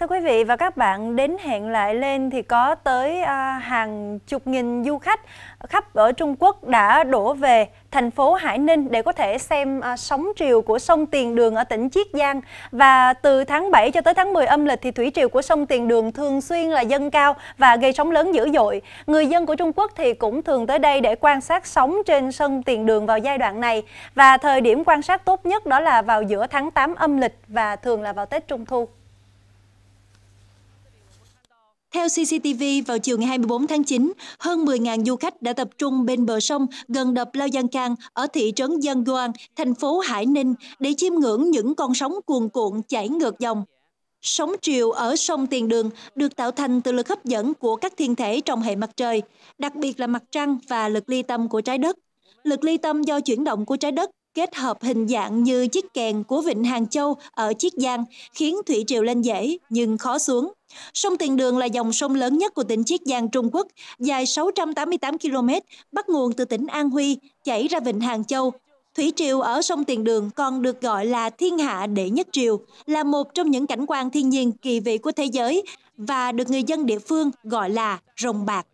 Thưa quý vị và các bạn, đến hẹn lại lên thì có tới à, hàng chục nghìn du khách khắp ở Trung Quốc đã đổ về thành phố Hải Ninh để có thể xem à, sóng triều của sông Tiền Đường ở tỉnh Chiết Giang. Và từ tháng 7 cho tới tháng 10 âm lịch thì thủy triều của sông Tiền Đường thường xuyên là dâng cao và gây sóng lớn dữ dội. Người dân của Trung Quốc thì cũng thường tới đây để quan sát sóng trên sông Tiền Đường vào giai đoạn này. Và thời điểm quan sát tốt nhất đó là vào giữa tháng 8 âm lịch và thường là vào Tết Trung Thu. Theo CCTV, vào chiều ngày 24 tháng 9, hơn 10.000 du khách đã tập trung bên bờ sông gần đập Lao Giang Cang ở thị trấn Giang Goan, thành phố Hải Ninh để chiêm ngưỡng những con sóng cuồn cuộn chảy ngược dòng. Sóng triều ở sông Tiền Đường được tạo thành từ lực hấp dẫn của các thiên thể trong hệ mặt trời, đặc biệt là mặt trăng và lực ly tâm của trái đất. Lực ly tâm do chuyển động của trái đất kết hợp hình dạng như chiếc kèn của vịnh Hàng Châu ở Chiết Giang khiến thủy triều lên dễ nhưng khó xuống. Sông Tiền Đường là dòng sông lớn nhất của tỉnh Chiết Giang, Trung Quốc, dài 688 km, bắt nguồn từ tỉnh An Huy, chảy ra vịnh Hàng Châu. Thủy triều ở sông Tiền Đường còn được gọi là thiên hạ đệ nhất triều, là một trong những cảnh quan thiên nhiên kỳ vị của thế giới và được người dân địa phương gọi là rồng bạc.